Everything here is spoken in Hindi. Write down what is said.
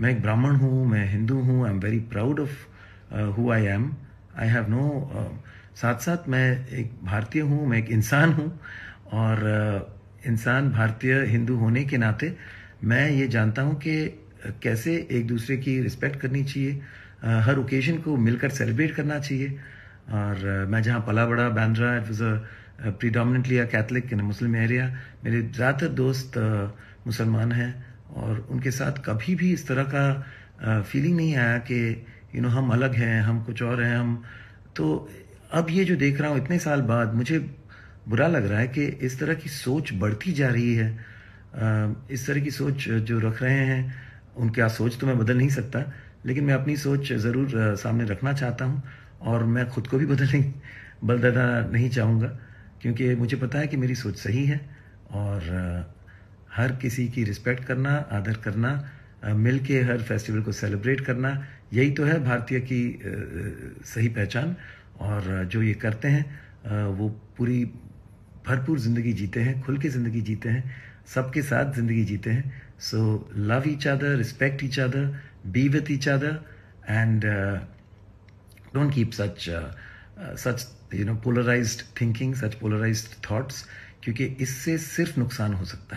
मैं एक ब्राह्मण हूँ मैं हिंदू हूँ I am very proud of who I am I have no साथ साथ मैं एक भारतीय हूँ मैं एक इंसान हूँ और uh, इंसान भारतीय हिंदू होने के नाते मैं ये जानता हूँ कि uh, कैसे एक दूसरे की रिस्पेक्ट करनी चाहिए uh, हर ओकेजन को मिलकर सेलिब्रेट करना चाहिए और uh, मैं जहाँ पला बड़ा Bandra it was a predominantly a Catholic in Muslim area मेरे ज़्यादातर दोस्त uh, मुसलमान हैं और उनके साथ कभी भी इस तरह का फीलिंग नहीं आया कि यू नो हम अलग हैं हम कुछ और हैं हम तो अब ये जो देख रहा हूँ इतने साल बाद मुझे बुरा लग रहा है कि इस तरह की सोच बढ़ती जा रही है इस तरह की सोच जो रख रहे हैं उनका सोच तो मैं बदल नहीं सकता लेकिन मैं अपनी सोच ज़रूर सामने रखना चाहता हूँ और मैं खुद को भी बदल नहीं बदलना नहीं चाहूँगा क्योंकि मुझे पता है कि मेरी सोच सही है और हर किसी की रिस्पेक्ट करना आदर करना मिल के हर फेस्टिवल को सेलिब्रेट करना यही तो है भारतीय की सही पहचान और जो ये करते हैं वो पूरी भरपूर ज़िंदगी जीते हैं खुल के ज़िंदगी जीते हैं सबके साथ ज़िंदगी जीते हैं so love each other respect each other be with each other and don't keep such such you know polarised thinking such polarised thoughts क्योंकि इससे सिर्फ नुकसान हो सकता है